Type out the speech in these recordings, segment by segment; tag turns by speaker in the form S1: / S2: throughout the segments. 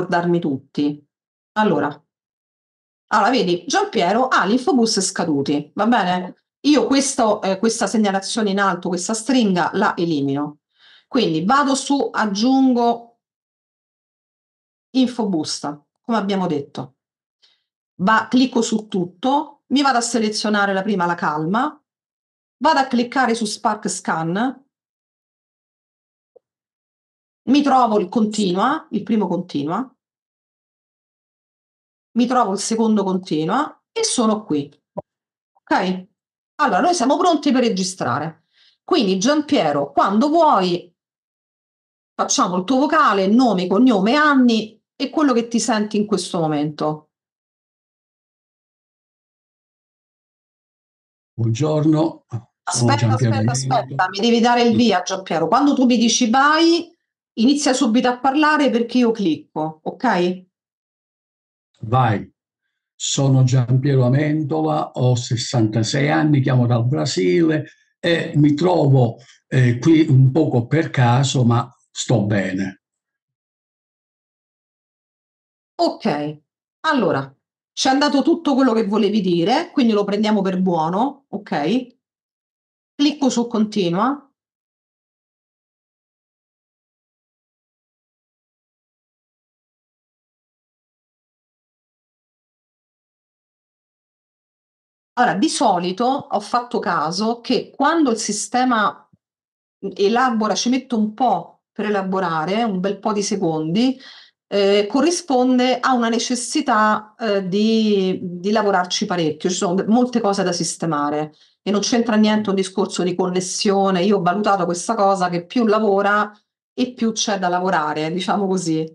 S1: ricordarmi tutti. Allora, allora vedi, Giampiero ha ah, l'infobus scaduti, va bene? Io questo, eh, questa segnalazione in alto, questa stringa, la elimino. Quindi vado su, aggiungo infobusta, come abbiamo detto. Va, clicco su tutto, mi vado a selezionare la prima, la calma, vado a cliccare su Spark Scan, mi trovo il continua, il primo continua, mi trovo il secondo continua e sono qui. Ok? Allora, noi siamo pronti per registrare. Quindi Giampiero, quando vuoi, facciamo il tuo vocale, nome, cognome, anni e quello che ti senti in questo momento. Buongiorno. Aspetta, aspetta, aspetta, mi devi dare il via Giampiero. Quando tu mi dici vai, inizia subito a parlare perché io clicco, ok? vai, sono Giampiero Amendola, ho 66 anni, chiamo dal Brasile e mi trovo eh, qui un poco per caso, ma sto bene. Ok, allora ci è andato tutto quello che volevi dire, quindi lo prendiamo per buono, ok? Clicco su continua. Allora, di solito ho fatto caso che quando il sistema elabora, ci metto un po' per elaborare, un bel po' di secondi, eh, corrisponde a una necessità eh, di, di, lavorarci parecchio, ci sono molte cose da sistemare e non c'entra niente un discorso di connessione, io ho valutato questa cosa che più lavora e più c'è da lavorare, diciamo così.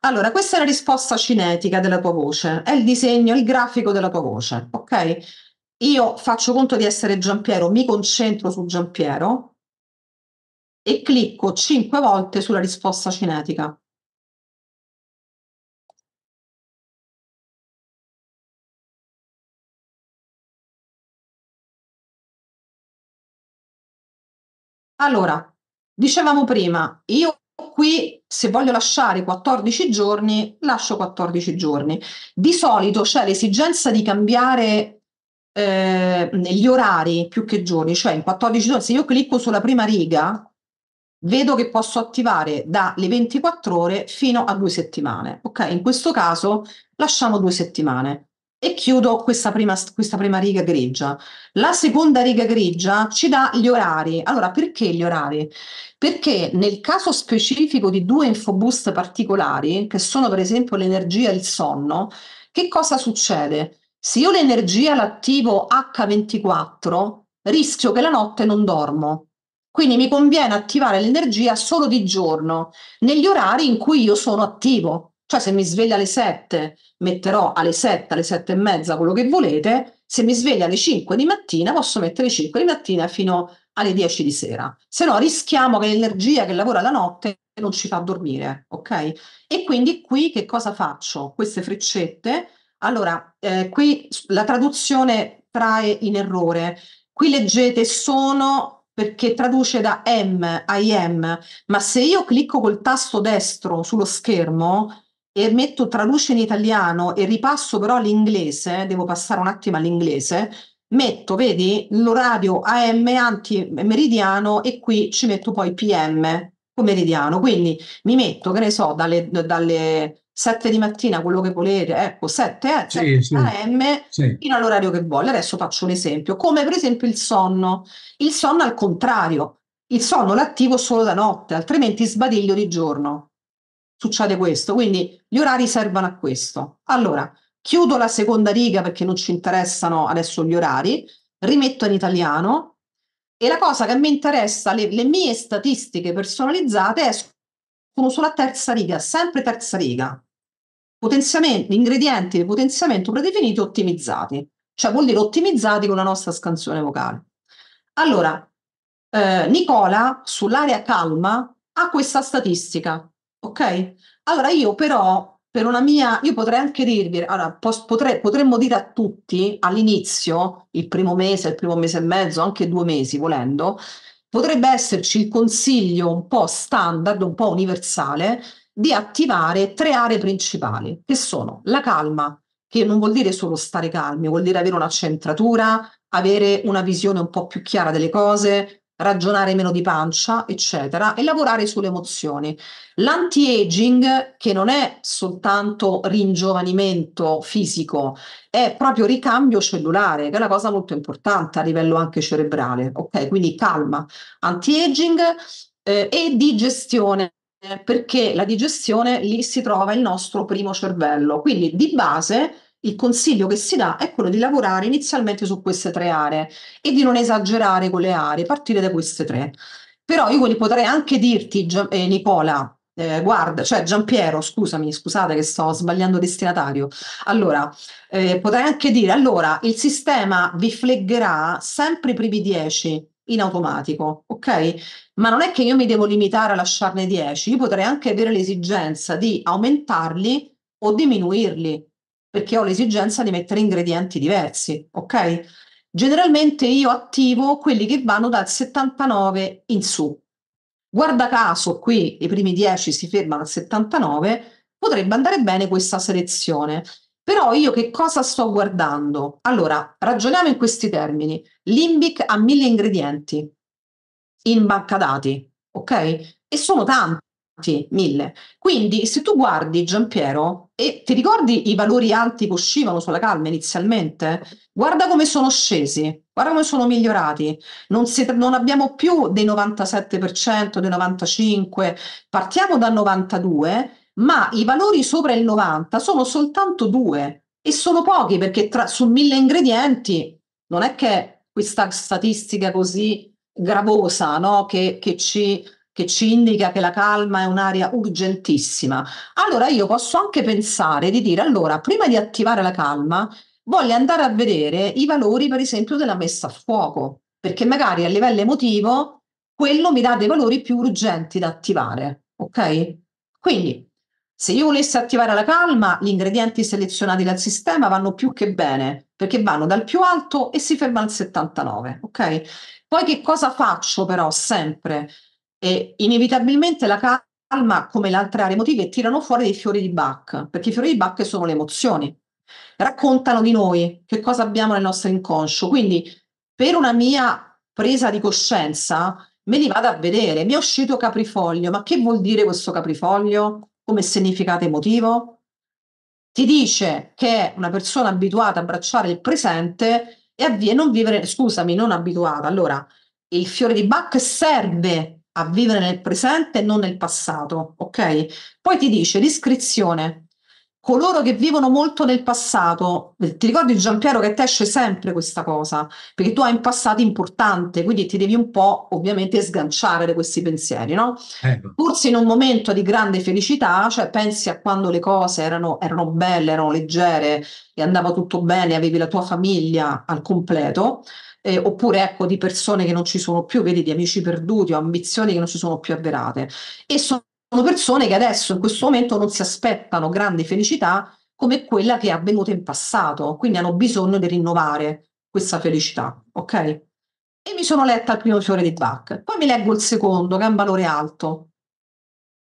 S1: Allora, questa è la risposta cinetica della tua voce, è il disegno, il grafico della tua voce, ok? io faccio conto di essere Giampiero, mi concentro su Giampiero e clicco 5 volte sulla risposta cinetica. Allora, dicevamo prima, io qui se voglio lasciare 14 giorni, lascio 14 giorni. Di solito c'è l'esigenza di cambiare eh, gli orari più che giorni, cioè in 14 giorni, se io clicco sulla prima riga, vedo che posso attivare dalle 24 ore fino a due settimane. Ok, in questo caso lasciamo due settimane e chiudo questa prima, questa prima riga grigia. La seconda riga grigia ci dà gli orari. Allora, perché gli orari? Perché nel caso specifico di due infoboost particolari, che sono per esempio l'energia e il sonno, che cosa succede? Se io l'energia l'attivo H24, rischio che la notte non dormo. Quindi mi conviene attivare l'energia solo di giorno, negli orari in cui io sono attivo. Cioè se mi sveglio alle 7, metterò alle 7, alle 7 e mezza, quello che volete. Se mi sveglio alle 5 di mattina, posso mettere 5 di mattina fino alle 10 di sera. Se no rischiamo che l'energia che lavora la notte non ci fa dormire, ok? E quindi qui che cosa faccio? Queste freccette allora, eh, qui la traduzione trae in errore. Qui leggete sono perché traduce da M a IM, ma se io clicco col tasto destro sullo schermo e metto traduce in italiano e ripasso però all'inglese, devo passare un attimo all'inglese, metto, vedi, l'orario AM anti-meridiano e qui ci metto poi PM pomeridiano. Quindi mi metto, che ne so, dalle, dalle 7 di mattina, quello che volete, ecco, 7, eh, 7 sì, AM sì. fino all'orario che vuole. Adesso faccio un esempio, come per esempio il sonno. Il sonno al contrario, il sonno l'attivo solo da notte, altrimenti sbadiglio di giorno. Succede questo, quindi gli orari servono a questo. Allora, chiudo la seconda riga perché non ci interessano adesso gli orari, rimetto in italiano e la cosa che mi interessa, le, le mie statistiche personalizzate sono sulla terza riga, sempre terza riga potenziamento, ingredienti di potenziamento predefiniti ottimizzati, cioè vuol dire ottimizzati con la nostra scansione vocale. Allora, eh, Nicola sull'area calma ha questa statistica, ok? Allora io però per una mia, io potrei anche dirvi, allora, potrei, potremmo dire a tutti all'inizio, il primo mese, il primo mese e mezzo, anche due mesi volendo, potrebbe esserci il consiglio un po' standard, un po' universale, di attivare tre aree principali, che sono la calma, che non vuol dire solo stare calmi, vuol dire avere una centratura, avere una visione un po' più chiara delle cose, ragionare meno di pancia, eccetera, e lavorare sulle emozioni. L'anti-aging, che non è soltanto ringiovanimento fisico, è proprio ricambio cellulare, che è una cosa molto importante a livello anche cerebrale, ok? Quindi calma, anti-aging eh, e digestione. Eh, perché la digestione lì si trova il nostro primo cervello. Quindi di base il consiglio che si dà è quello di lavorare inizialmente su queste tre aree e di non esagerare con le aree, partire da queste tre. Però io potrei anche dirti, eh, Nicola, eh, guarda, cioè Giampiero, scusami, scusate che sto sbagliando destinatario. Allora, eh, potrei anche dire, allora, il sistema vi fleggerà sempre i primi dieci, in automatico, ok? Ma non è che io mi devo limitare a lasciarne 10, io potrei anche avere l'esigenza di aumentarli o diminuirli, perché ho l'esigenza di mettere ingredienti diversi, ok? Generalmente io attivo quelli che vanno dal 79 in su. Guarda caso, qui i primi 10 si fermano al 79, potrebbe andare bene questa selezione. Però io che cosa sto guardando? Allora, ragioniamo in questi termini. Limbic ha mille ingredienti in banca dati, ok? E sono tanti, mille. Quindi se tu guardi Giampiero e ti ricordi i valori alti che uscivano sulla calma inizialmente? Guarda come sono scesi, guarda come sono migliorati. Non, si, non abbiamo più dei 97%, dei 95%, partiamo dal 92% ma i valori sopra il 90 sono soltanto due e sono pochi perché tra, su mille ingredienti non è che questa statistica così gravosa no? che, che, ci, che ci indica che la calma è un'area urgentissima. Allora io posso anche pensare di dire allora prima di attivare la calma voglio andare a vedere i valori per esempio della messa a fuoco perché magari a livello emotivo quello mi dà dei valori più urgenti da attivare, ok? Quindi se io volessi attivare la calma, gli ingredienti selezionati dal sistema vanno più che bene, perché vanno dal più alto e si ferma al 79, ok? Poi che cosa faccio però sempre? E inevitabilmente la calma, come le altre aree emotive, tirano fuori dei fiori di Bach, perché i fiori di Bach sono le emozioni. Raccontano di noi, che cosa abbiamo nel nostro inconscio. Quindi per una mia presa di coscienza me li vado a vedere. Mi è uscito caprifoglio, ma che vuol dire questo caprifoglio? come significato emotivo? Ti dice che una persona abituata a abbracciare il presente e a via non vivere, scusami, non abituata. Allora, il fiore di Bach serve a vivere nel presente e non nel passato, ok? Poi ti dice l'iscrizione, coloro che vivono molto nel passato, eh, ti ricordi Giampiero che te esce sempre questa cosa, perché tu hai un passato importante, quindi ti devi un po' ovviamente sganciare da questi pensieri, no? Ecco. Forse in un momento di grande felicità, cioè pensi a quando le cose erano, erano belle, erano leggere e andava tutto bene, avevi la tua famiglia al completo, eh, oppure ecco di persone che non ci sono più, vedi di amici perduti o ambizioni che non si sono più avverate. E sono persone che adesso in questo momento non si aspettano grandi felicità come quella che è avvenuta in passato, quindi hanno bisogno di rinnovare questa felicità, ok? E mi sono letta il primo fiore di Bach, poi mi leggo il secondo, che è un valore alto,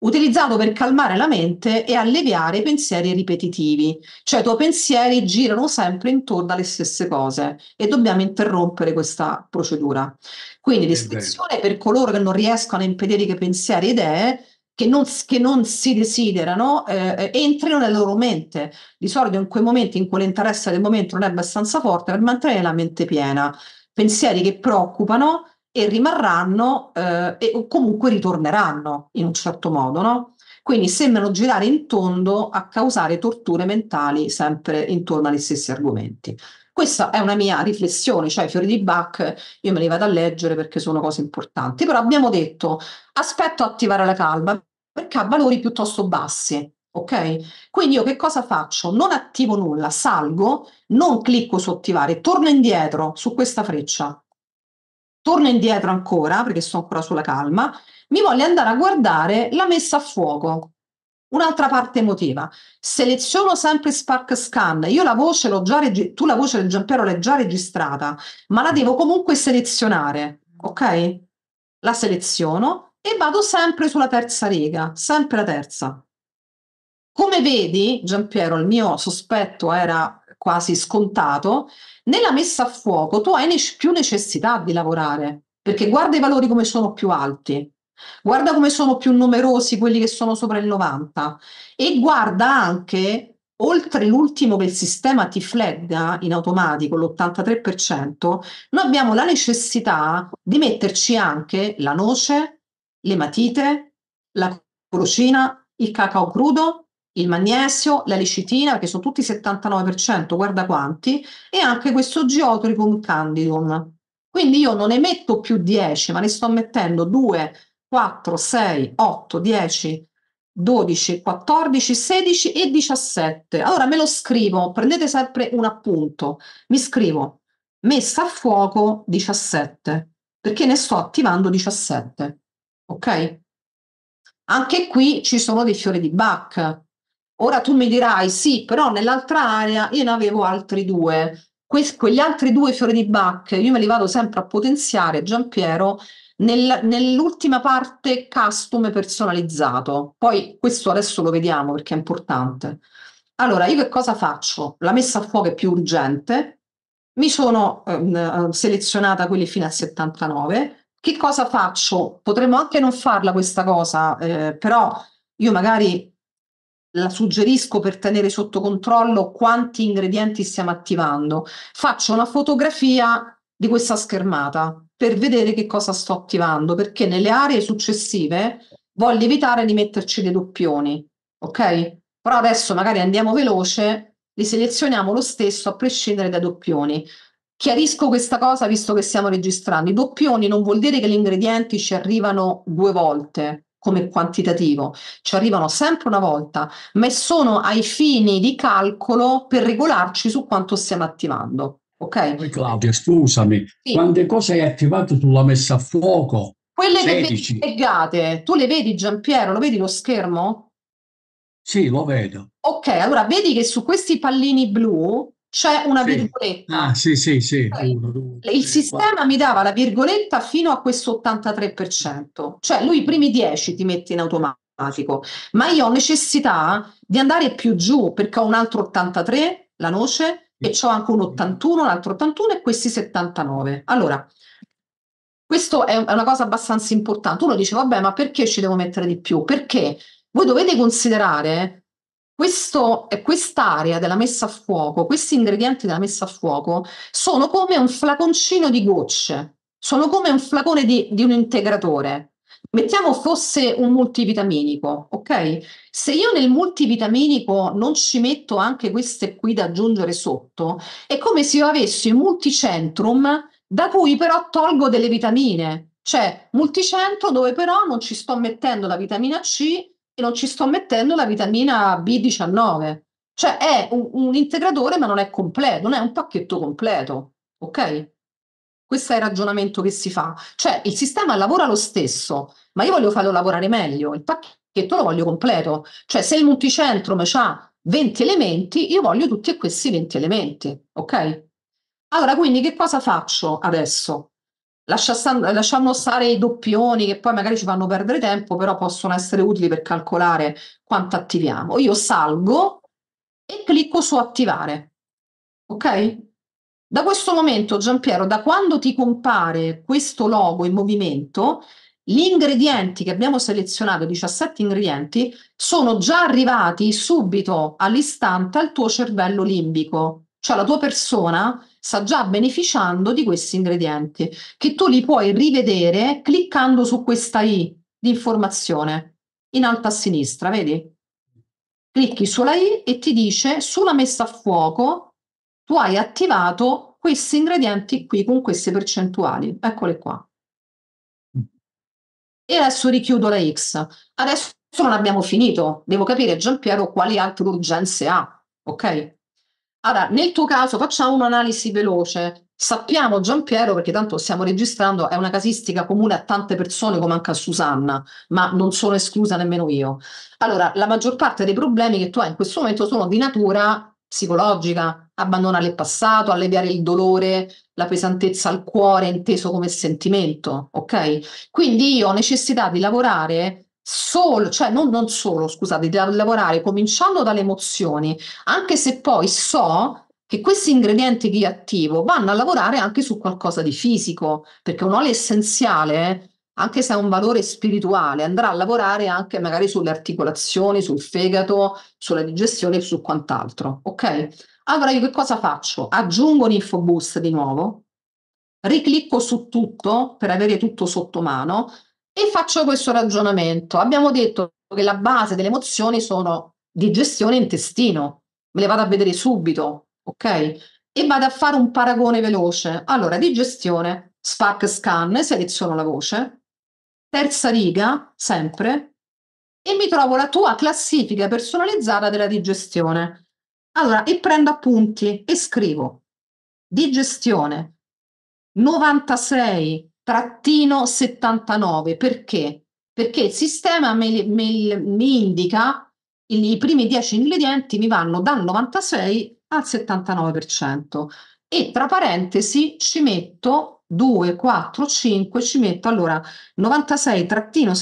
S1: utilizzato per calmare la mente e alleviare i pensieri ripetitivi, cioè i tuoi pensieri girano sempre intorno alle stesse cose e dobbiamo interrompere questa procedura. Quindi l'ispezione per coloro che non riescono a impedire che pensieri e idee che non, che non si desiderano eh, eh, entrino nella loro mente. Di solito in quei momenti in cui l'interesse del momento non è abbastanza forte per mantenere la mente piena. Pensieri che preoccupano e rimarranno eh, e, o comunque ritorneranno in un certo modo, no? Quindi sembrano girare in tondo a causare torture mentali sempre intorno agli stessi argomenti. Questa è una mia riflessione, cioè fiori di Bach, io me li vado a leggere perché sono cose importanti, però abbiamo detto aspetto attivare la calma, perché ha valori piuttosto bassi. Ok? Quindi io che cosa faccio? Non attivo nulla, salgo, non clicco su attivare, torno indietro su questa freccia, torno indietro ancora perché sono ancora sulla calma, mi voglio andare a guardare la messa a fuoco. Un'altra parte emotiva. Seleziono sempre Spark Scan. Io la voce l'ho già registrata, tu la voce del Giampiero l'hai già registrata, ma la devo comunque selezionare, ok? La seleziono, e vado sempre sulla terza riga, sempre la terza. Come vedi, Giampiero, il mio sospetto era quasi scontato, nella messa a fuoco tu hai ne- più necessità di lavorare, perché guarda i valori come sono più alti, guarda come sono più numerosi quelli che sono sopra il 90 e guarda anche oltre l'ultimo che il sistema ti flagga in automatico, l'83%, noi abbiamo la necessità di metterci anche la noce, le matite, la colocina, il cacao crudo, il magnesio, la licitina, che sono tutti 79%, guarda quanti, e anche questo geotoli con candidum. Quindi io non ne metto più 10, ma ne sto mettendo 2, 4, 6, 8, 10, 12, 14, 16 e 17. Allora me lo scrivo, prendete sempre un appunto, mi scrivo messa a fuoco 17, perché ne sto attivando 17. Ok? Anche qui ci sono dei fiori di Bach. Ora tu mi dirai, sì, però nell'altra area io ne avevo altri due. Que- quegli altri due fiori di Bach io me li vado sempre a potenziare, Giampiero, nel, nell'ultima parte custom personalizzato. Poi questo adesso lo vediamo perché è importante. Allora, io che cosa faccio? La messa a fuoco è più urgente, mi sono ehm, selezionata quelli fino a 79, che cosa faccio? Potremmo anche non farla questa cosa, eh, però io magari la suggerisco per tenere sotto controllo quanti ingredienti stiamo attivando. Faccio una fotografia di questa schermata per vedere che cosa sto attivando, perché nelle aree successive voglio evitare di metterci dei doppioni, ok? Però adesso magari andiamo veloce, li selezioniamo lo stesso a prescindere dai doppioni. Chiarisco questa cosa visto che stiamo registrando. I doppioni non vuol dire che gli ingredienti ci arrivano due volte come quantitativo, ci arrivano sempre una volta, ma sono ai fini di calcolo per regolarci su quanto stiamo attivando. Ok? Claudia, scusami, sì. quante cose hai attivato sulla messa a fuoco? Quelle 16. che vedi legate, tu le vedi Giampiero, lo vedi lo schermo? Sì, lo vedo. Ok, allora vedi che su questi pallini blu c'è una sì. virgoletta. Ah, sì, sì, sì. Uno, due, tre, il sistema quattro. mi dava la virgoletta fino a questo 83%, cioè lui i primi 10 ti mette in automatico, ma io ho necessità di andare più giù perché ho un altro 83, la noce, e ho anche un 81, un altro 81 e questi 79. Allora, questo è una cosa abbastanza importante. Uno dice, vabbè, ma perché ci devo mettere di più? Perché voi dovete considerare questo, eh, quest'area della messa a fuoco, questi ingredienti della messa a fuoco sono come un flaconcino di gocce, sono come un flacone di, di un integratore. Mettiamo fosse un multivitaminico, ok? Se io nel multivitaminico non ci metto anche queste qui da aggiungere sotto, è come se io avessi un multicentrum da cui però tolgo delle vitamine, cioè multicentro dove però non ci sto mettendo la vitamina C non ci sto mettendo la vitamina B19. Cioè è un, un integratore ma non è completo, non è un pacchetto completo, ok? Questo è il ragionamento che si fa. Cioè il sistema lavora lo stesso, ma io voglio farlo lavorare meglio, il pacchetto lo voglio completo. Cioè se il multicentrum ha 20 elementi, io voglio tutti questi 20 elementi, ok? Allora quindi che cosa faccio adesso? lasciamo stare i doppioni che poi magari ci fanno perdere tempo, però possono essere utili per calcolare quanto attiviamo. Io salgo e clicco su attivare. Ok? Da questo momento, Giampiero, da quando ti compare questo logo in movimento, gli ingredienti che abbiamo selezionato, 17 ingredienti, sono già arrivati subito all'istante al tuo cervello limbico, cioè la tua persona sta già beneficiando di questi ingredienti, che tu li puoi rivedere cliccando su questa I di informazione in alto a sinistra, vedi? Clicchi sulla I e ti dice sulla messa a fuoco tu hai attivato questi ingredienti qui con queste percentuali. Eccole qua. E adesso richiudo la X. Adesso non abbiamo finito. Devo capire Giampiero quali altre urgenze ha, ok? Allora, nel tuo caso facciamo un'analisi veloce. Sappiamo Giampiero, perché tanto stiamo registrando, è una casistica comune a tante persone come anche a Susanna, ma non sono esclusa nemmeno io. Allora, la maggior parte dei problemi che tu hai in questo momento sono di natura psicologica, abbandonare il passato, alleviare il dolore, la pesantezza al cuore inteso come sentimento, ok? Quindi io ho necessità di lavorare solo, cioè non, non solo, scusate, di lavorare cominciando dalle emozioni, anche se poi so che questi ingredienti che io attivo vanno a lavorare anche su qualcosa di fisico, perché un olio essenziale, anche se ha un valore spirituale, andrà a lavorare anche magari sulle articolazioni, sul fegato, sulla digestione e su quant'altro, ok? Allora io che cosa faccio? Aggiungo un infoboost di nuovo, riclicco su tutto per avere tutto sotto mano, e faccio questo ragionamento. Abbiamo detto che la base delle emozioni sono digestione e intestino. Me le vado a vedere subito, ok? E vado a fare un paragone veloce. Allora, digestione, Spark Scan, seleziono la voce, terza riga, sempre, e mi trovo la tua classifica personalizzata della digestione. Allora, e prendo appunti e scrivo digestione 96 trattino 79 perché? Perché il sistema mi, mi, mi indica il, i primi 10 ingredienti mi vanno dal 96 al 79% e tra parentesi ci metto 2, 4, 5, ci metto allora 96-79% trattino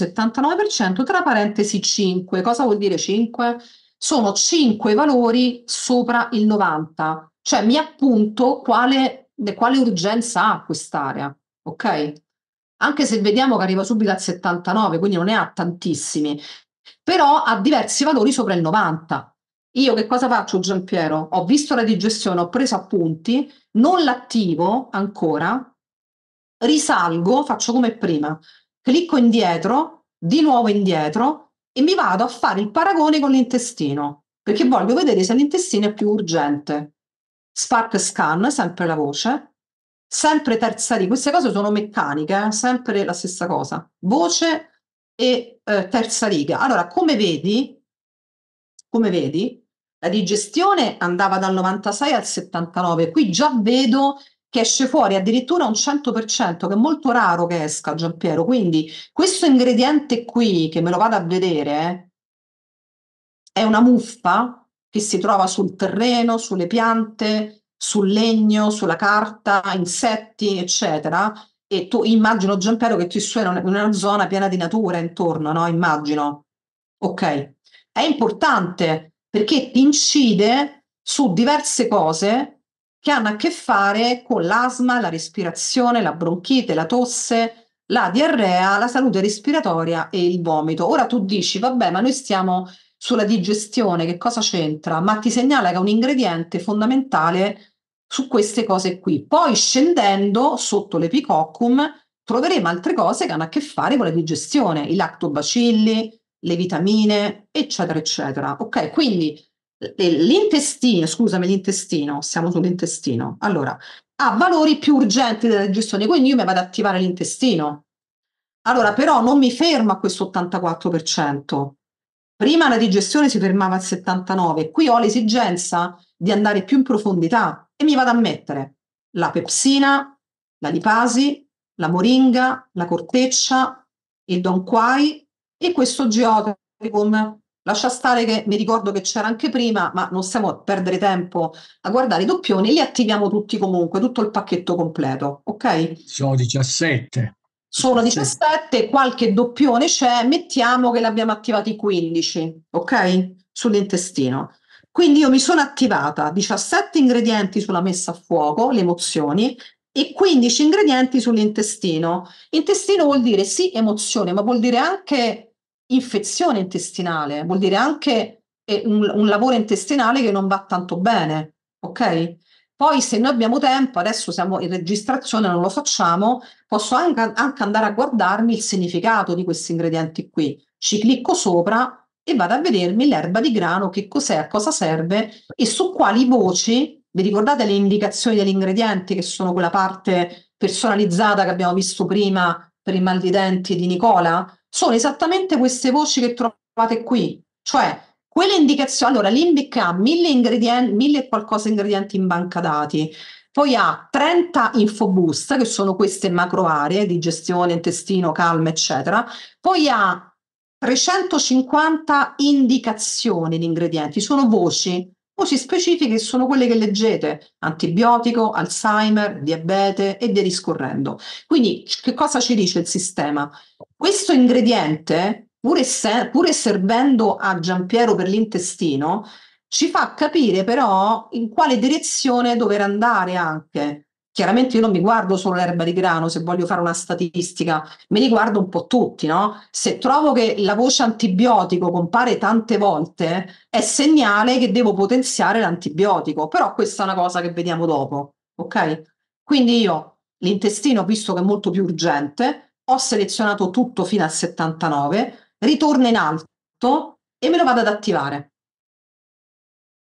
S1: tra parentesi 5. Cosa vuol dire 5? Sono 5 valori sopra il 90, cioè mi appunto quale, quale urgenza ha quest'area ok? Anche se vediamo che arriva subito al 79, quindi non è a tantissimi, però ha diversi valori sopra il 90. Io che cosa faccio, Giampiero? Ho visto la digestione, ho preso appunti, non l'attivo ancora, risalgo, faccio come prima, clicco indietro, di nuovo indietro e mi vado a fare il paragone con l'intestino, perché voglio vedere se l'intestino è più urgente. Spark scan, sempre la voce, sempre terza D, queste cose sono meccaniche, eh? sempre la stessa cosa, voce e eh, terza riga. Allora, come vedi, come vedi, la digestione andava dal 96 al 79, qui già vedo che esce fuori addirittura un 100%, che è molto raro che esca Giampiero, quindi questo ingrediente qui, che me lo vado a vedere, eh, è una muffa che si trova sul terreno, sulle piante, sul legno, sulla carta, insetti, eccetera. E tu immagino Giampero che tu sei in una zona piena di natura intorno, no? Immagino. Ok. È importante perché ti incide su diverse cose che hanno a che fare con l'asma, la respirazione, la bronchite, la tosse, la diarrea, la salute respiratoria e il vomito. Ora tu dici, vabbè, ma noi stiamo sulla digestione, che cosa c'entra, ma ti segnala che è un ingrediente fondamentale su queste cose qui. Poi scendendo sotto l'epicoccum troveremo altre cose che hanno a che fare con la digestione, i lactobacilli, le vitamine, eccetera, eccetera. Ok, quindi eh, eh, l'intestino, scusami, l'intestino, siamo sull'intestino. Allora, ha valori più urgenti della digestione, quindi io mi vado ad attivare l'intestino. Allora, però non mi fermo a questo 84%, Prima la digestione si fermava al 79, qui ho l'esigenza di andare più in profondità e mi vado a mettere la pepsina, la lipasi, la moringa, la corteccia, il don quai e questo geotricum. Lascia stare che mi ricordo che c'era anche prima, ma non stiamo a perdere tempo a guardare i doppioni, li attiviamo tutti comunque, tutto il pacchetto completo, ok? Sono 17 sono 17, qualche doppione c'è, mettiamo che l'abbiamo abbiamo attivati 15, ok? Sull'intestino. Quindi io mi sono attivata 17 ingredienti sulla messa a fuoco, le emozioni, e 15 ingredienti sull'intestino. Intestino vuol dire sì emozione, ma vuol dire anche infezione intestinale, vuol dire anche eh, un, un lavoro intestinale che non va tanto bene, ok? Poi se noi abbiamo tempo, adesso siamo in registrazione, non lo facciamo, posso anche, anche andare a guardarmi il significato di questi ingredienti qui. Ci clicco sopra e vado a vedermi l'erba di grano, che cos'è, a cosa serve e su quali voci, vi ricordate le indicazioni degli ingredienti che sono quella parte personalizzata che abbiamo visto prima per il mal di denti di Nicola? Sono esattamente queste voci che trovate qui, cioè quelle indicazioni, allora l'IMBIC ha mille ingredienti, mille e qualcosa ingredienti in banca dati, poi ha 30 infobust, che sono queste macro aree di gestione, intestino, calma, eccetera, poi ha 350 indicazioni di ingredienti, sono voci, voci specifiche sono quelle che leggete, antibiotico, Alzheimer, diabete e via discorrendo. Quindi che cosa ci dice il sistema? Questo ingrediente pur, esse, pur servendo a Giampiero per l'intestino, ci fa capire però in quale direzione dover andare anche. Chiaramente io non mi guardo solo l'erba di grano se voglio fare una statistica, me li guardo un po' tutti, no? Se trovo che la voce antibiotico compare tante volte, è segnale che devo potenziare l'antibiotico, però questa è una cosa che vediamo dopo, ok? Quindi io l'intestino, visto che è molto più urgente, ho selezionato tutto fino a 79, ritorno in alto e me lo vado ad attivare.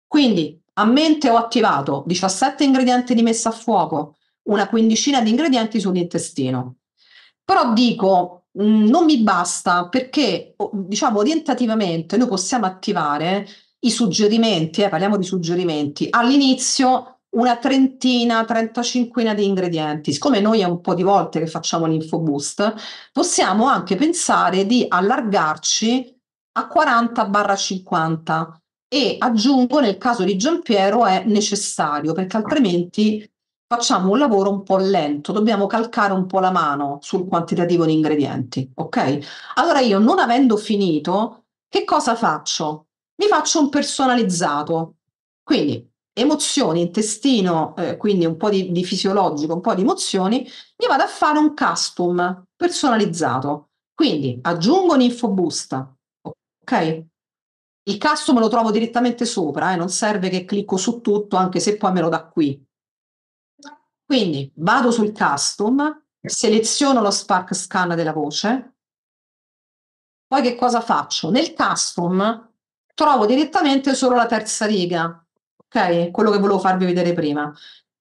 S1: Quindi a mente ho attivato 17 ingredienti di messa a fuoco, una quindicina di ingredienti sull'intestino. Però dico, mm, non mi basta perché, diciamo, orientativamente noi possiamo attivare i suggerimenti, eh, parliamo di suggerimenti, all'inizio una trentina, trentacinquina di ingredienti. Siccome noi è un po' di volte che facciamo l'info boost, possiamo anche pensare di allargarci a 40-50 e aggiungo nel caso di Giampiero è necessario perché altrimenti facciamo un lavoro un po' lento, dobbiamo calcare un po' la mano sul quantitativo di ingredienti, ok? Allora io non avendo finito, che cosa faccio? Mi faccio un personalizzato. Quindi emozioni, intestino, eh, quindi un po' di, di fisiologico, un po' di emozioni, gli vado a fare un custom personalizzato. Quindi aggiungo un info boost, ok? Il custom lo trovo direttamente sopra, eh? non serve che clicco su tutto, anche se poi me lo da qui. Quindi vado sul custom, seleziono lo Spark Scan della voce, poi che cosa faccio? Nel custom trovo direttamente solo la terza riga, ok? Quello che volevo farvi vedere prima.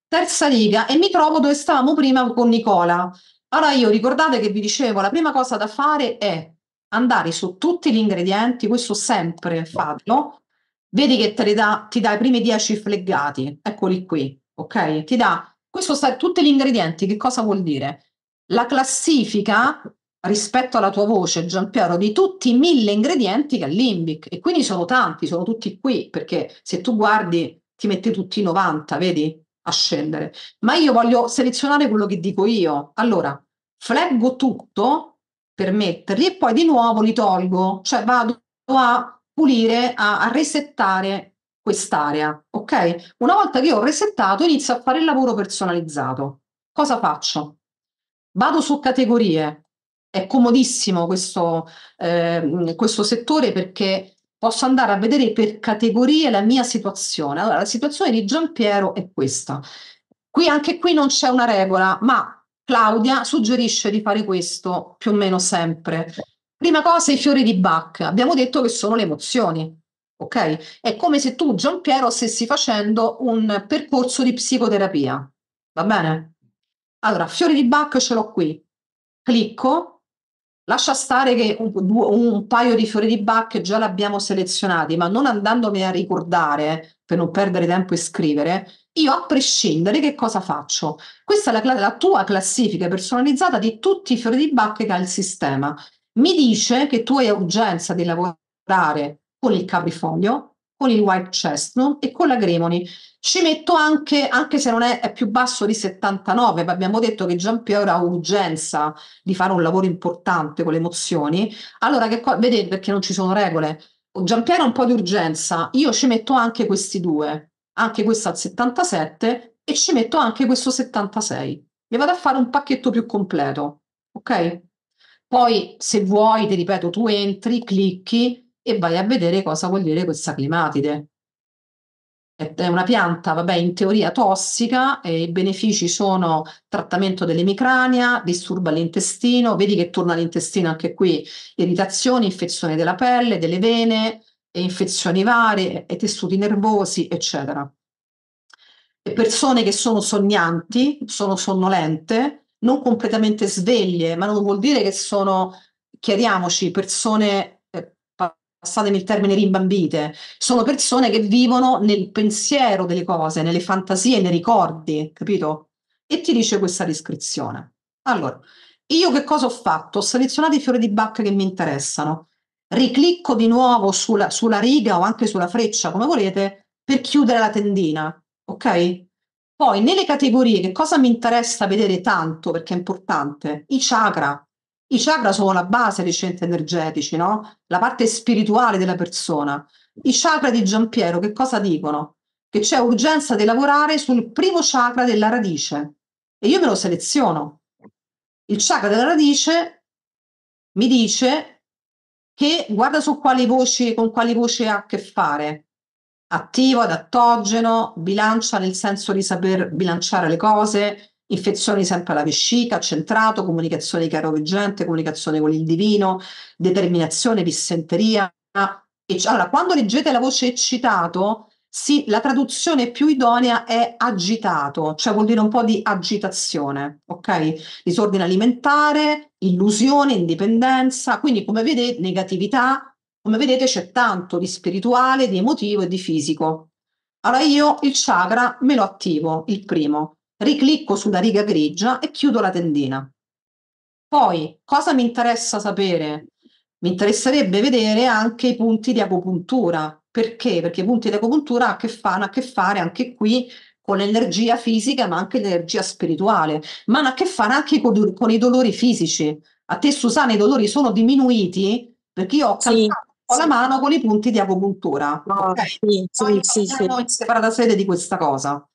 S1: Terza riga e mi trovo dove stavamo prima con Nicola. Allora io ricordate che vi dicevo, la prima cosa da fare è andare su tutti gli ingredienti, questo sempre fatelo, vedi che te li ti dà i primi dieci fleggati, eccoli qui, ok? Ti dà, questo sta tutti gli ingredienti, che cosa vuol dire? La classifica rispetto alla tua voce, Giampiero, di tutti i mille ingredienti che ha Limbic. E quindi sono tanti, sono tutti qui, perché se tu guardi ti mette tutti i 90, vedi? A scendere. Ma io voglio selezionare quello che dico io. Allora, fleggo tutto per metterli e poi di nuovo li tolgo, cioè vado a pulire, a, a resettare quest'area, ok? Una volta che ho resettato inizio a fare il lavoro personalizzato. Cosa faccio? Vado su categorie, è comodissimo questo, eh, questo settore perché posso andare a vedere per categorie la mia situazione. Allora, la situazione di Giampiero è questa. Qui anche qui non c'è una regola, ma Claudia suggerisce di fare questo più o meno sempre. Prima cosa i fiori di Bach. Abbiamo detto che sono le emozioni. Ok? È come se tu, Giampiero, stessi facendo un percorso di psicoterapia. Va bene? Allora, fiori di Bach ce l'ho qui. Clicco, Lascia stare che un, un paio di fiori di Bach già l'abbiamo selezionati, ma non andandomi a ricordare per non perdere tempo e scrivere, io a prescindere che cosa faccio? Questa è la, la tua classifica personalizzata di tutti i fiori di Bach che ha il sistema. Mi dice che tu hai urgenza di lavorare con il caprifoglio, con il white chestnut e con la gremoni. Ci metto anche, anche se non è, è più basso di 79, ma abbiamo detto che Giampiero ha urgenza di fare un lavoro importante con le emozioni, allora che qua, vedete perché non ci sono regole. Giampiero ha un po' di urgenza, io ci metto anche questi due, anche questo al 77 e ci metto anche questo 76. Mi vado a fare un pacchetto più completo, ok? Poi se vuoi, ti ripeto, tu entri, clicchi, e vai a vedere cosa vuol dire questa climatide. È una pianta, vabbè, in teoria tossica, e i benefici sono trattamento dell'emicrania, disturba l'intestino, vedi che torna l'intestino anche qui, irritazioni, infezioni della pelle, delle vene, infezioni varie, e tessuti nervosi, eccetera. E persone che sono sognanti, sono sonnolente, non completamente sveglie, ma non vuol dire che sono, chiariamoci, persone passatemi il termine rimbambite, sono persone che vivono nel pensiero delle cose, nelle fantasie, nei ricordi, capito? E ti dice questa descrizione. Allora, io che cosa ho fatto? Ho selezionato i fiori di bacca che mi interessano, riclicco di nuovo sulla, sulla riga o anche sulla freccia, come volete, per chiudere la tendina, ok? Poi nelle categorie che cosa mi interessa vedere tanto perché è importante? I chakra, i chakra sono la base dei centri energetici, no? La parte spirituale della persona. I chakra di Giampiero che cosa dicono? Che c'è urgenza di lavorare sul primo chakra della radice. E io me lo seleziono. Il chakra della radice mi dice che guarda su quali voci, con quali voci ha a che fare. Attivo, adattogeno, bilancia nel senso di saper bilanciare le cose, infezioni sempre alla vescica, centrato, comunicazione chiaro-vigente, comunicazione con il divino, determinazione, dissenteria. Allora, quando leggete la voce eccitato, sì, la traduzione più idonea è agitato, cioè vuol dire un po' di agitazione, ok? Disordine alimentare, illusione, indipendenza, quindi come vedete, negatività, come vedete c'è tanto di spirituale, di emotivo e di fisico. Allora io il chakra me lo attivo, il primo, riclicco sulla riga grigia e chiudo la tendina. Poi, cosa mi interessa sapere? Mi interesserebbe vedere anche i punti di agopuntura. Perché? Perché i punti di agopuntura hanno a che fare anche qui con l'energia fisica, ma anche l'energia spirituale, ma hanno a che fare anche con, con, i dolori fisici. A te, Susana, i dolori sono diminuiti perché io ho sì, calcato sì. la mano con i punti di agopuntura. No, okay? sì, Poi sì, sì. in separata sede di questa cosa.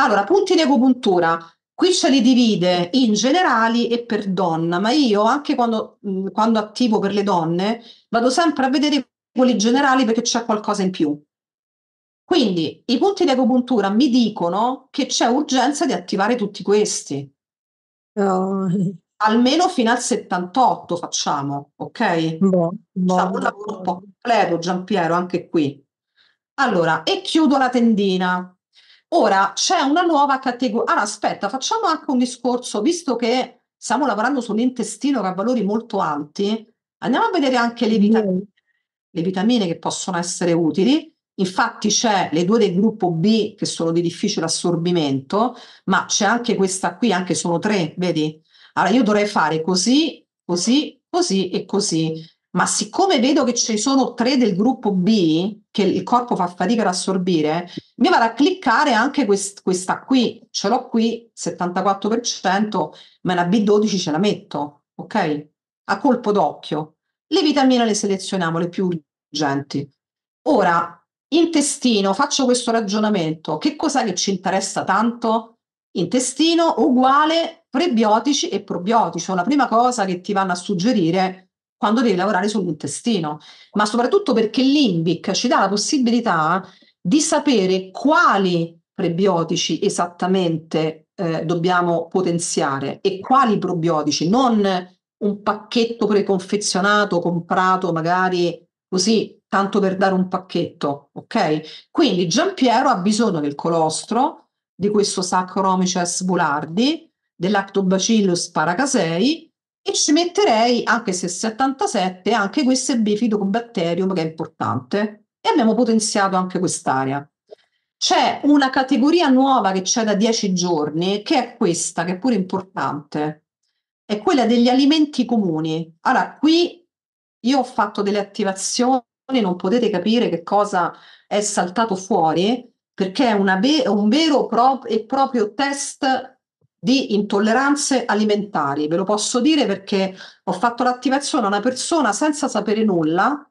S1: Allora, punti di acupuntura, Qui ce li divide in generali e per donna, ma io anche quando, mm, quando attivo per le donne vado sempre a vedere quelli generali perché c'è qualcosa in più. Quindi i punti di acupuntura mi dicono che c'è urgenza di attivare tutti questi. Oh. Almeno fino al 78 facciamo, ok? Boh, boh, facciamo un lavoro un po' completo, Giampiero, anche qui. Allora, e chiudo la tendina. Ora c'è una nuova categoria. Ah, aspetta, facciamo anche un discorso, visto che stiamo lavorando sull'intestino che ha valori molto alti, andiamo a vedere anche le vitamine, mm. le vitamine che possono essere utili. Infatti c'è le due del gruppo B che sono di difficile assorbimento, ma c'è anche questa qui, anche sono tre, vedi? Allora io dovrei fare così, così, così e così ma siccome vedo che ci sono tre del gruppo B che il corpo fa fatica ad assorbire, mi vado a cliccare anche quest- questa qui, ce l'ho qui, 74%, ma la B12 ce la metto, ok? A colpo d'occhio. Le vitamine le selezioniamo, le più urgenti. Ora, intestino, faccio questo ragionamento, che cos'è che ci interessa tanto? Intestino uguale prebiotici e probiotici, la prima cosa che ti vanno a suggerire quando devi lavorare sull'intestino, ma soprattutto perché l'IMBIC ci dà la possibilità di sapere quali prebiotici esattamente eh, dobbiamo potenziare e quali probiotici, non un pacchetto preconfezionato, comprato magari così, tanto per dare un pacchetto, ok? Quindi Giampiero ha bisogno del colostro, di questo Saccharomyces boulardii, del Lactobacillus paracasei e ci metterei, anche se 77, anche queste bifidobacterium che è importante. E abbiamo potenziato anche quest'area. C'è una categoria nuova che c'è da 10 giorni, che è questa, che è pure importante. È quella degli alimenti comuni. Allora, qui io ho fatto delle attivazioni, non potete capire che cosa è saltato fuori, perché è una ve- un vero pro- e proprio test di intolleranze alimentari. Ve lo posso dire perché ho fatto l'attivazione a una persona senza sapere nulla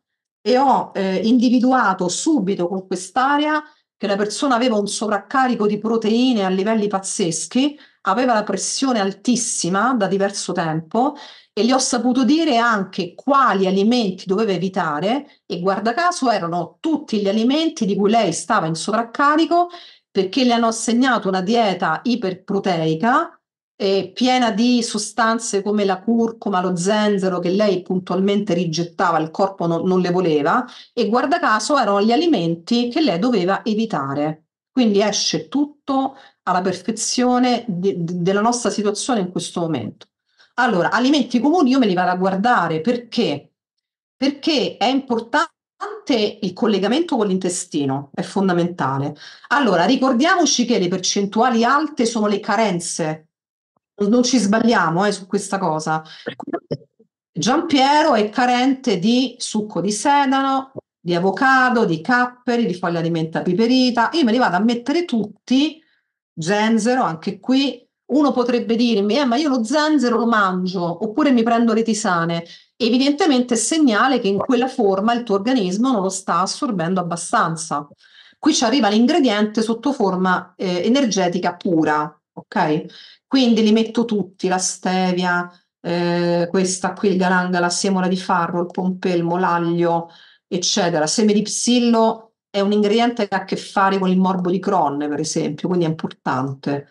S1: e ho eh, individuato subito con quest'area che la persona aveva un sovraccarico di proteine a livelli pazzeschi, aveva la pressione altissima da diverso tempo e gli ho saputo dire anche quali alimenti doveva evitare e guarda caso erano tutti gli alimenti di cui lei stava in sovraccarico perché le hanno assegnato una dieta iperproteica eh, piena di sostanze come la curcuma, lo zenzero che lei puntualmente rigettava, il corpo non, non le voleva e guarda caso erano gli alimenti che lei doveva evitare. Quindi esce tutto alla perfezione de, de, della nostra situazione in questo momento. Allora, alimenti comuni io me li vado a guardare perché? Perché è importante il collegamento con l'intestino è fondamentale. Allora, ricordiamoci che le percentuali alte sono le carenze. Non ci sbagliamo eh, su questa cosa. Giampiero è carente di succo di sedano, di avocado, di capperi, di foglia di menta piperita. Io me li vado a mettere tutti, zenzero anche qui. Uno potrebbe dirmi, eh, ma io lo zenzero lo mangio, oppure mi prendo le tisane evidentemente è segnale che in quella forma il tuo organismo non lo sta assorbendo abbastanza. Qui ci arriva l'ingrediente sotto forma eh, energetica pura, ok? Quindi li metto tutti, la stevia, eh, questa qui, il galanga, la semola di farro, il pompelmo, l'aglio, eccetera. Seme di psillo è un ingrediente che ha a che fare con il morbo di Crohn, per esempio, quindi è importante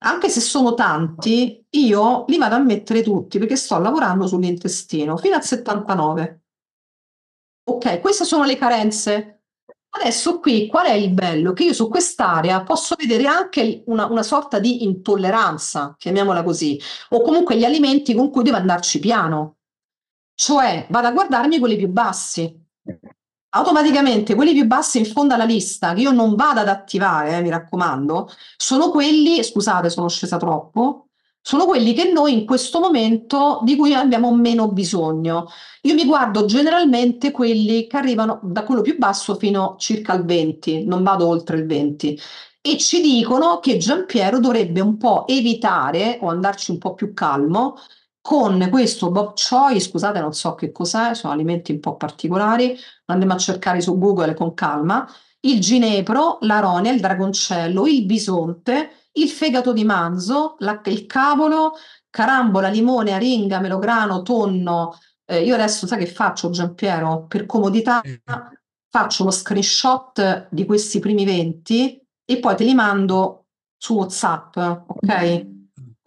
S1: anche se sono tanti, io li vado a mettere tutti perché sto lavorando sull'intestino fino al 79. Ok, queste sono le carenze. Adesso qui qual è il bello? Che io su quest'area posso vedere anche una, una sorta di intolleranza, chiamiamola così, o comunque gli alimenti con cui devo andarci piano. Cioè vado a guardarmi quelli più bassi, automaticamente quelli più bassi in fondo alla lista, che io non vado ad attivare, eh, mi raccomando, sono quelli, scusate sono scesa troppo, sono quelli che noi in questo momento di cui abbiamo meno bisogno. Io mi guardo generalmente quelli che arrivano da quello più basso fino circa al 20, non vado oltre il 20. E ci dicono che Giampiero dovrebbe un po' evitare o andarci un po' più calmo con questo bok choy, scusate non so che cos'è, sono alimenti un po' particolari, andiamo a cercare su Google con calma, il ginepro, l'aronia, il dragoncello, il bisonte, il fegato di manzo, la, il cavolo, carambola, limone, aringa, melograno, tonno. Eh, io adesso sai che faccio Giampiero? Per comodità mm. faccio lo screenshot di questi primi 20 e poi te li mando su WhatsApp, ok?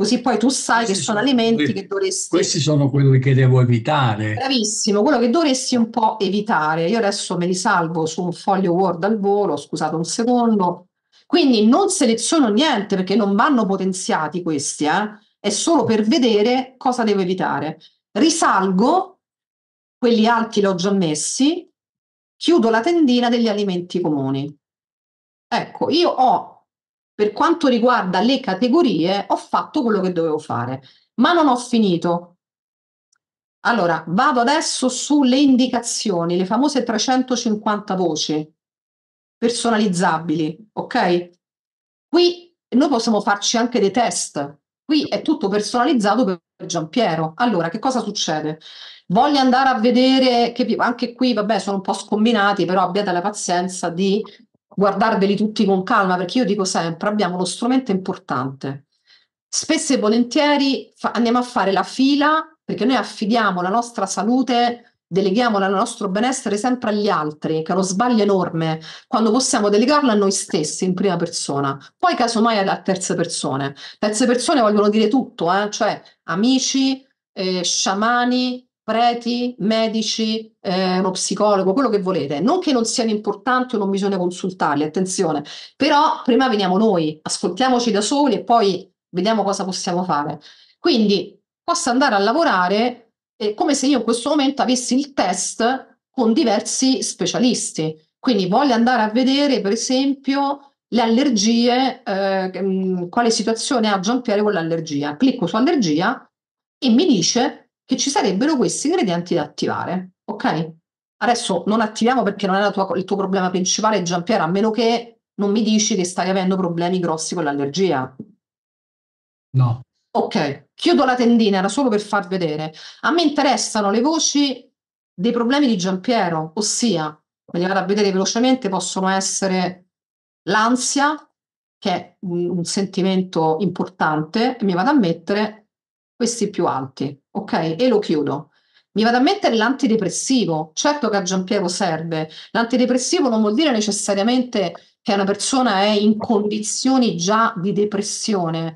S1: Così poi tu sai questi che sono, sono alimenti que- che dovresti... Questi sono quelli che devo evitare. Bravissimo, quello che dovresti un po' evitare. Io adesso me li salvo su un foglio Word al volo, scusate un secondo. Quindi non seleziono niente perché non vanno potenziati questi, eh? è solo per vedere cosa devo evitare. Risalgo, quelli alti li ho già messi, chiudo la tendina degli alimenti comuni. Ecco, io ho per quanto riguarda le categorie, ho fatto quello che dovevo fare, ma non ho finito. Allora, vado adesso sulle indicazioni, le famose 350 voci personalizzabili, ok? Qui noi possiamo farci anche dei test, qui è tutto personalizzato per Giampiero. Allora, che cosa succede? Voglio andare a vedere, che anche qui, vabbè, sono un po' scombinati, però abbiate la pazienza di guardarveli tutti con calma, perché io dico sempre, abbiamo uno strumento importante. Spesso e volentieri fa- andiamo a fare la fila perché noi affidiamo la nostra salute, deleghiamo il nostro benessere sempre agli altri, che è uno sbaglio enorme, quando possiamo delegarlo a noi stessi in prima persona, poi casomai a terze persone. Terze persone vogliono dire tutto, eh? cioè amici, eh, sciamani, preti, medici, eh, uno psicologo, quello che volete. Non che non siano importanti o non bisogna consultarli, attenzione, però prima veniamo noi, ascoltiamoci da soli e poi vediamo cosa possiamo fare. Quindi posso andare a lavorare eh, come se io in questo momento avessi il test con diversi specialisti. Quindi voglio andare a vedere, per esempio, le allergie, eh, quale situazione ha Giampiero con l'allergia. Clicco su allergia e mi dice che ci sarebbero questi ingredienti da attivare, ok? Adesso non attiviamo perché non è tua, il tuo problema principale, Giampiero, a meno che non mi dici che stai avendo problemi grossi con l'allergia. No. Ok, chiudo la tendina, era solo per far vedere. A me interessano le voci dei problemi di Giampiero, ossia, me li vado a vedere velocemente, possono essere l'ansia, che è un sentimento importante, e mi vado a mettere questi più alti ok? E lo chiudo. Mi vado a mettere l'antidepressivo. Certo che a Giampiero serve. L'antidepressivo non vuol dire necessariamente che una persona è in condizioni già di depressione.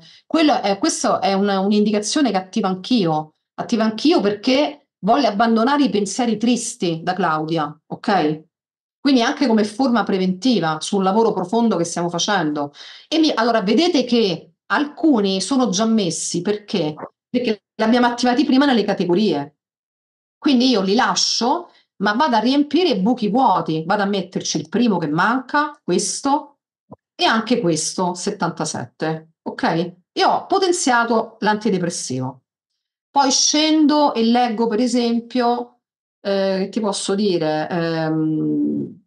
S1: È, questa è una, un'indicazione che attiva anch'io. Attiva anch'io perché voglio abbandonare i pensieri tristi da Claudia, ok? Quindi anche come forma preventiva sul lavoro profondo che stiamo facendo. E mi, allora vedete che alcuni sono già messi perché? Perché li abbiamo attivati prima nelle categorie. Quindi io li lascio, ma vado a riempire buchi vuoti, vado a metterci il primo che manca, questo, e anche questo, 77. Ok? E ho potenziato l'antidepressivo. Poi scendo e leggo, per esempio, eh, che ti posso dire, ehm,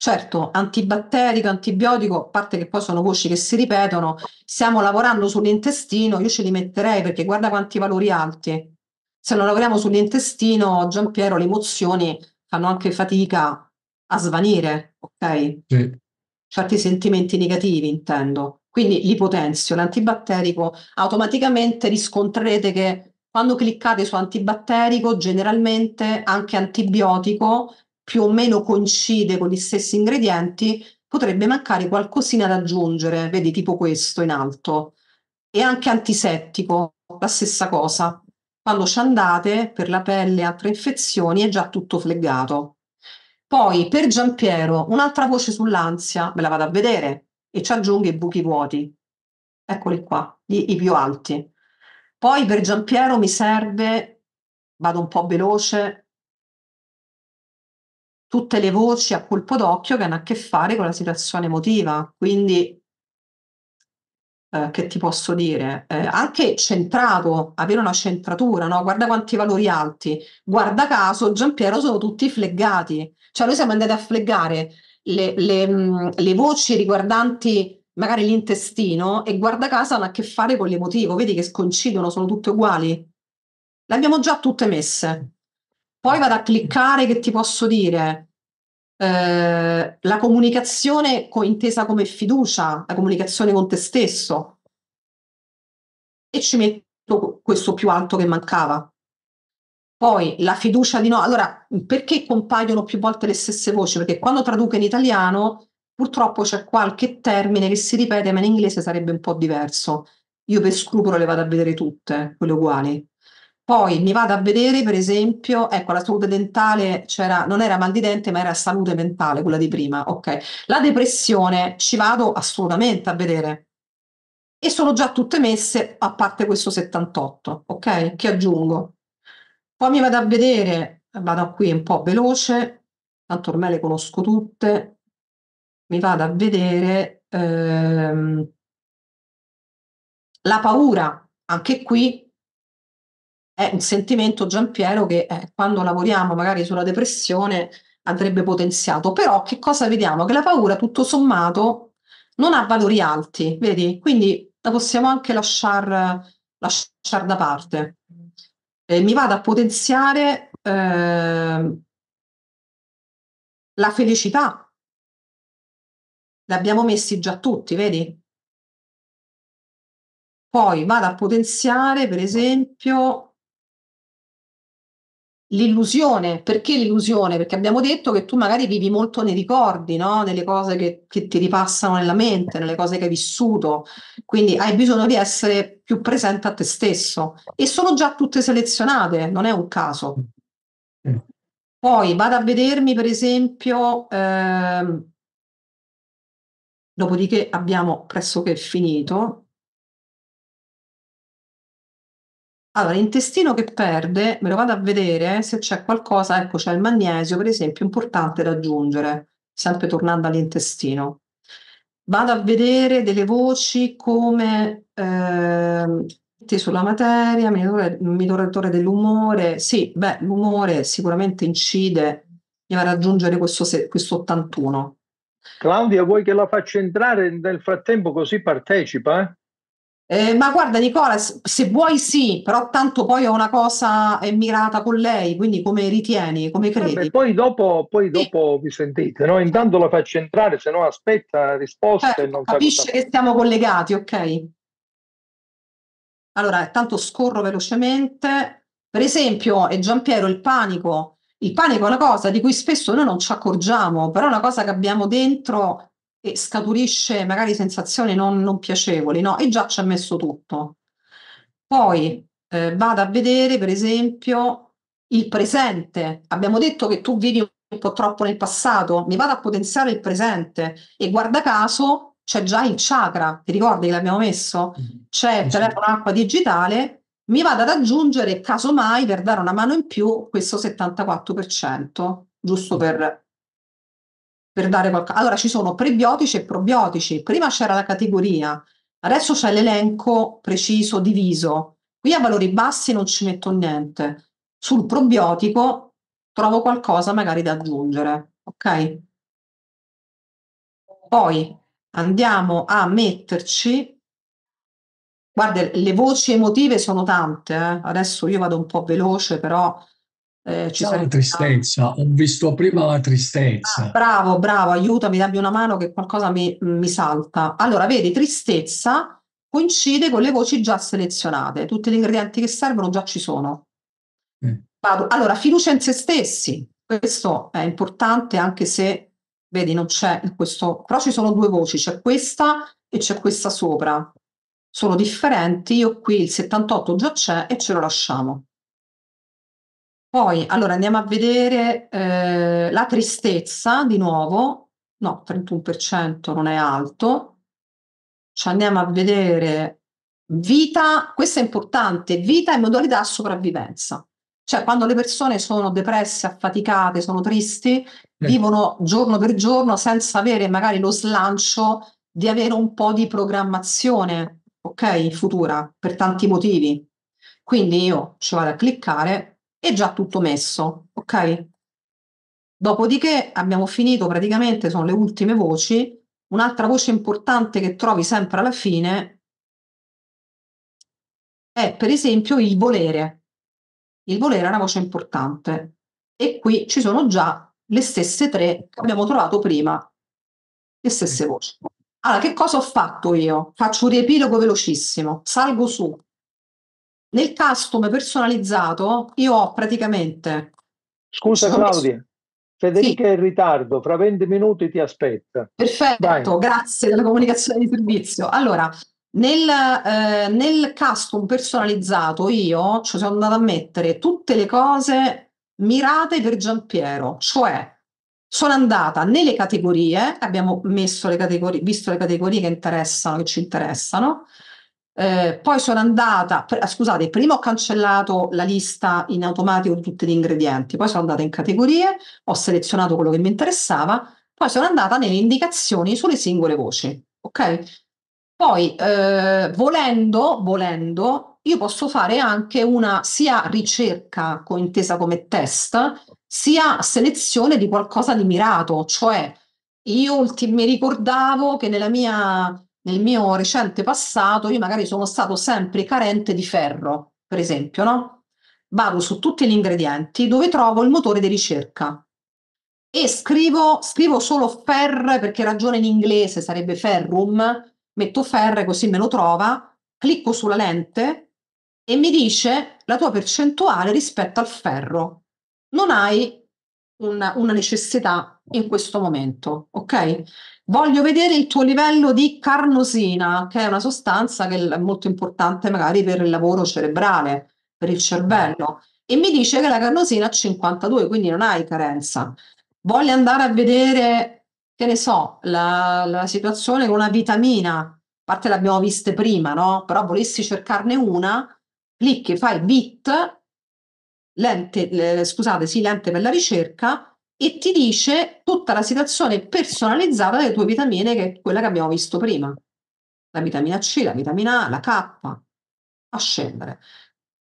S1: Certo, antibatterico, antibiotico, a parte che poi sono voci che si ripetono, stiamo lavorando sull'intestino, io ce li metterei perché guarda quanti valori alti. Se non lavoriamo sull'intestino, Giampiero, le emozioni fanno anche fatica a svanire, ok? Sì. Certi sentimenti negativi intendo. Quindi li potenzio, l'antibatterico, automaticamente riscontrerete che quando cliccate su antibatterico, generalmente anche antibiotico, più o meno coincide con gli stessi ingredienti, potrebbe mancare qualcosina da aggiungere, vedi tipo questo in alto. E anche antisettico, la stessa cosa. Quando ci andate per la pelle e altre infezioni è già tutto fleggato. Poi per Giampiero un'altra voce sull'ansia, me la vado a vedere e ci aggiungo i buchi vuoti. Eccoli qua, i, i più alti. Poi per Giampiero mi serve, vado un po' veloce, tutte le voci a colpo d'occhio che hanno a che fare con la situazione emotiva. Quindi, eh, che ti posso dire? Eh, anche centrato, avere una centratura, no? Guarda quanti valori alti. Guarda caso, Giampiero sono tutti fleggati. Cioè, noi siamo andati a fleggare le, le, le voci riguardanti magari l'intestino e guarda caso hanno a che fare con l'emotivo, vedi che sconcidono, sono tutte uguali. Le abbiamo già tutte messe. Poi vado a cliccare, che ti posso dire? Eh, la comunicazione co- intesa come fiducia, la comunicazione con te stesso. E ci metto questo più alto che mancava. Poi la fiducia di no. Allora, perché compaiono più volte le stesse voci? Perché quando traduco in italiano, purtroppo c'è qualche termine che si ripete, ma in inglese sarebbe un po' diverso. Io per scrupolo le vado a vedere tutte, quelle uguali. Poi mi vado a vedere, per esempio, ecco, la salute dentale non era mal di dente, ma era salute mentale, quella di prima, ok. La depressione ci vado assolutamente a vedere. E sono già tutte messe, a parte questo 78, ok? Che aggiungo. Poi mi vado a vedere, vado qui un po' veloce, tanto ormai le conosco tutte, mi vado a vedere ehm, la paura, anche qui è un sentimento, Giampiero, che eh, quando lavoriamo magari sulla depressione andrebbe potenziato. Però che cosa vediamo? Che la paura, tutto sommato, non ha valori alti, vedi? Quindi la possiamo anche lasciar, lasciar da parte. Eh, mi vado a potenziare eh, la felicità. L'abbiamo messi già tutti, vedi? Poi vado a potenziare, per esempio, l'illusione. Perché l'illusione? Perché abbiamo detto che tu magari vivi molto nei ricordi, no? nelle cose che, che, ti ripassano nella mente, nelle cose che hai vissuto. Quindi hai bisogno di essere più presente a te stesso. E sono già tutte selezionate, non è un caso. Poi vado a vedermi, per esempio, ehm, dopodiché abbiamo pressoché finito. Allora, intestino che perde, me lo vado a vedere se c'è qualcosa, ecco c'è il magnesio per esempio, importante da aggiungere, sempre tornando all'intestino. Vado a vedere delle voci come eh, sulla materia, miglioratore, miglioratore dell'umore, sì, beh, l'umore sicuramente incide mi va a raggiungere questo, questo 81. Claudia, vuoi che la faccia entrare nel frattempo così partecipa? Eh? Eh, ma guarda Nicola, se vuoi sì, però tanto poi ho una cosa mirata con lei, quindi come ritieni, come eh credi? Vabbè, poi dopo, poi dopo sì. vi sentite, no? intanto la faccio entrare, se no aspetta risposta Certo, non capisce cosa... che siamo collegati, ok? Allora, tanto scorro velocemente. Per esempio, e Giampiero, il panico. Il panico è una cosa di cui spesso noi non ci accorgiamo, però è una cosa che abbiamo dentro e scaturisce magari sensazioni non, non piacevoli, no? E già ci ha messo tutto. Poi eh, vado a vedere, per esempio, il presente. Abbiamo detto che tu vivi un po' troppo nel passato, mi vado a potenziare il presente e guarda caso c'è già il chakra, ti ricordi che l'abbiamo messo? Mm-hmm. C'è il eh, telefono acqua digitale, mi vado ad aggiungere casomai per dare una mano in più questo 74%, giusto mm. per per dare qualcosa. Allora ci sono prebiotici e probiotici. Prima c'era la categoria, adesso c'è l'elenco preciso, diviso. Qui a valori bassi non ci metto niente. Sul probiotico trovo qualcosa magari da aggiungere. Ok? Poi andiamo a metterci Guarda, le voci emotive sono tante, eh? adesso io vado un po' veloce, però eh, ci sarà tristezza, ho visto prima la tristezza. Ah, bravo, bravo, aiutami, dammi una mano che qualcosa mi, mi salta. Allora, vedi, tristezza coincide con le voci già selezionate, tutti gli ingredienti che servono già ci sono. Eh. Allora, fiducia in se stessi, questo è importante anche se, vedi, non c'è questo, però ci sono due voci, c'è questa e c'è questa sopra. Sono differenti, io qui il 78 già c'è e ce lo lasciamo. Poi, allora, andiamo a vedere eh, la tristezza, di nuovo, no, 31% non è alto. Ci andiamo a vedere vita, questo è importante, vita e modalità sopravvivenza. Cioè, quando le persone sono depresse, affaticate, sono tristi, eh. vivono giorno per giorno senza avere magari lo slancio di avere un po' di programmazione, ok, futura, per tanti motivi. Quindi io ci vado a cliccare è già tutto messo, ok? Dopodiché abbiamo finito praticamente, sono le ultime voci, un'altra voce importante che trovi sempre alla fine è per esempio il volere. Il volere è una voce importante e qui ci sono già le stesse tre che abbiamo trovato prima, le stesse mm. voci. Allora, che cosa ho fatto io? Faccio un riepilogo velocissimo, salgo su, nel custom personalizzato io ho praticamente... Scusa Claudia, Federica sì. è in ritardo, fra 20 minuti ti aspetta. Perfetto, Vai. grazie della comunicazione di servizio. Allora, nel, eh, nel custom personalizzato io ci sono andata a mettere tutte le cose mirate per Giampiero, cioè sono andata nelle categorie, abbiamo messo le categorie, visto le categorie che interessano, che ci interessano, eh, poi sono andata, pre- ah, scusate, prima ho cancellato la lista in automatico di tutti gli ingredienti, poi sono andata in categorie, ho selezionato quello che mi interessava, poi sono andata nelle indicazioni sulle singole voci, ok? Poi, eh, volendo, volendo, io posso fare anche una sia ricerca intesa come test, sia selezione di qualcosa di mirato, cioè io ulti- mi ricordavo che nella mia nel mio recente passato io magari sono stato sempre carente di ferro, per esempio, no? Vado su tutti gli ingredienti dove trovo il motore di ricerca e scrivo, scrivo solo ferro perché ragione in inglese sarebbe ferrum, metto ferro così me lo trova, clicco sulla lente e mi dice la tua percentuale rispetto al ferro. Non hai una, una necessità in questo momento, ok? Voglio vedere il tuo livello di carnosina, che è una sostanza che è molto importante magari per il lavoro cerebrale, per il cervello. E mi dice che la carnosina ha 52, quindi non hai carenza. Voglio andare a vedere, che ne so, la, la situazione con una vitamina, a parte l'abbiamo vista prima, no? Però volessi cercarne una, clicchi, fai bit, lente, eh, scusate, sì, lente per la ricerca e ti dice tutta la situazione personalizzata delle tue vitamine, che è quella che abbiamo visto prima. La vitamina C, la vitamina A, la K, a scendere.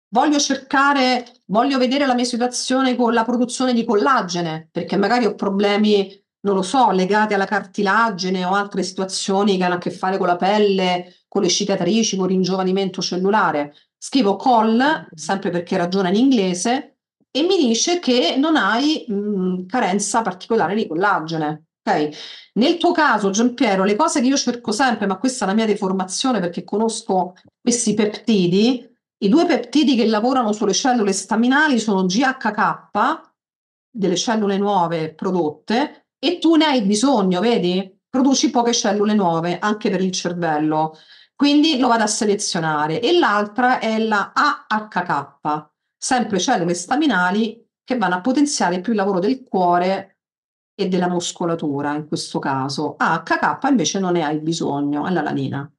S1: Voglio cercare, voglio vedere la mia situazione con la produzione di collagene, perché magari ho problemi, non lo so, legati alla cartilagine o altre situazioni che hanno a che fare con la pelle, con le cicatrici, con il ringiovanimento cellulare. Scrivo col, sempre perché ragiona in inglese, e mi dice che non hai mh, mm, carenza particolare di collagene. Okay. Nel tuo caso, Giampiero, le cose che io cerco sempre, ma questa è la mia deformazione perché conosco questi peptidi, i due peptidi che lavorano sulle cellule staminali sono GHK, delle cellule nuove prodotte, e tu ne hai bisogno, vedi? Produci poche cellule nuove anche per il cervello, quindi lo vado a selezionare. E l'altra è la AHK, sempre cellule cioè, staminali che vanno a potenziare più il lavoro del cuore e della muscolatura in questo caso. HK ah, invece non ne hai bisogno, è l'alanina.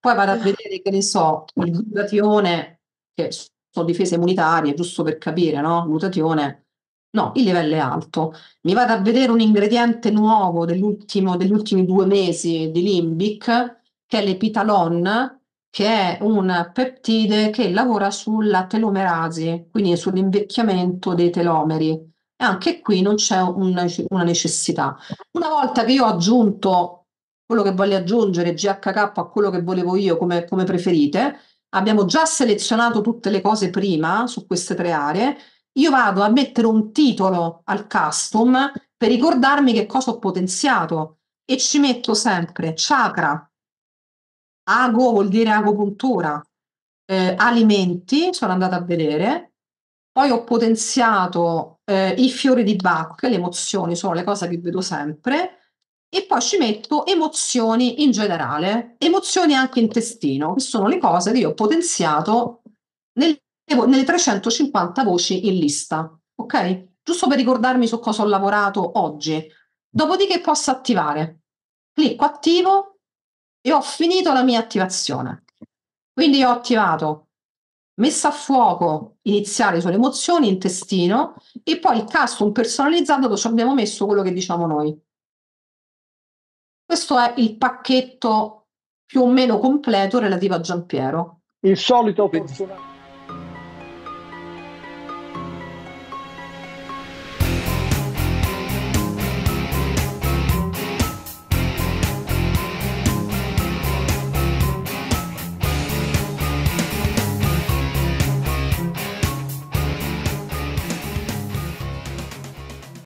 S1: Poi vado a ah. vedere che ne so, il glutatione, che sono difese immunitarie, giusto per capire, no? Glutatione, no, il livello è alto. Mi vado a vedere un ingrediente nuovo degli ultimi due mesi di Limbic, che è l'epitalon, che è un peptide che lavora sulla telomerasi, quindi sull'invecchiamento dei telomeri. E anche qui non c'è un, una necessità. Una volta che io ho aggiunto quello che voglio aggiungere, GHK a quello che volevo io, come, come preferite, abbiamo già selezionato tutte le cose prima su queste tre aree, io vado a mettere un titolo al custom per ricordarmi che cosa ho potenziato e ci metto sempre chakra Ago vuol dire agopuntura. Eh, alimenti, sono andata a vedere. Poi ho potenziato eh, i fiori di Bach, le emozioni sono le cose che vedo sempre. E poi ci metto emozioni in generale, emozioni anche intestino, che sono le cose che io ho potenziato nel, nelle 350 voci in lista. Ok? Giusto per ricordarmi su cosa ho lavorato oggi. Dopodiché posso attivare. Clicco attivo, e ho finito la mia attivazione. Quindi ho attivato messa a fuoco iniziale sulle emozioni, intestino e poi il custom personalizzato dove ci abbiamo messo quello che diciamo noi. Questo è il pacchetto più o meno completo relativo a Giampiero. Il solito personaggio.